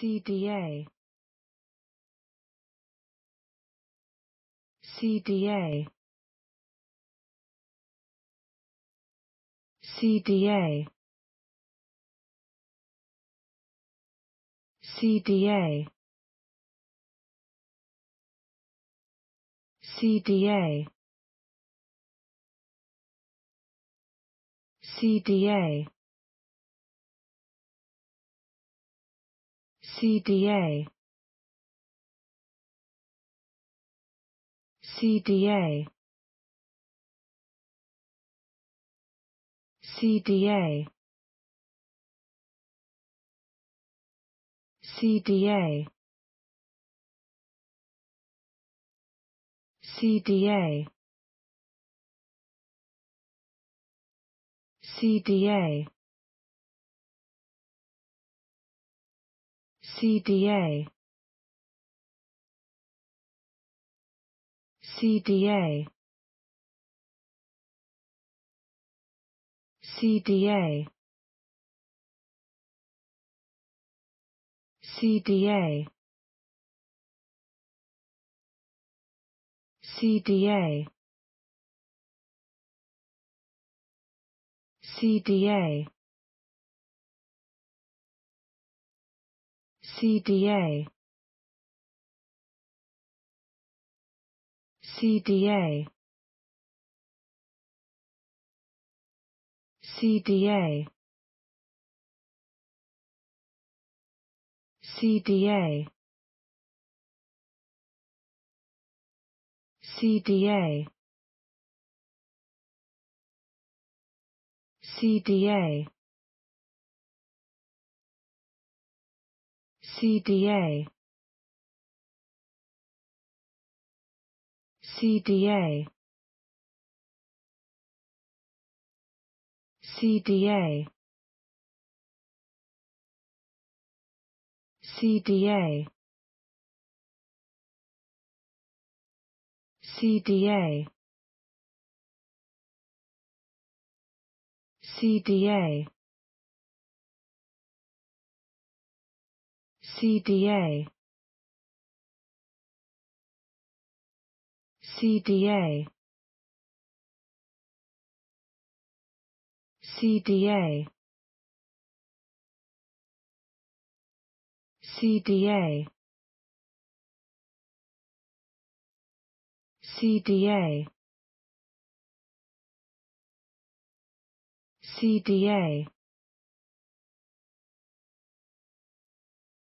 CDA CDA CDA CDA CDA CDA CDA CDA CDA CDA CDA CDA CDA CDA CDA CDA CDA CDA CDA CDA CDA CDA CDA CDA CDA CDA CDA CDA CDA CDA CDA CDA CDA CDA CDA CDA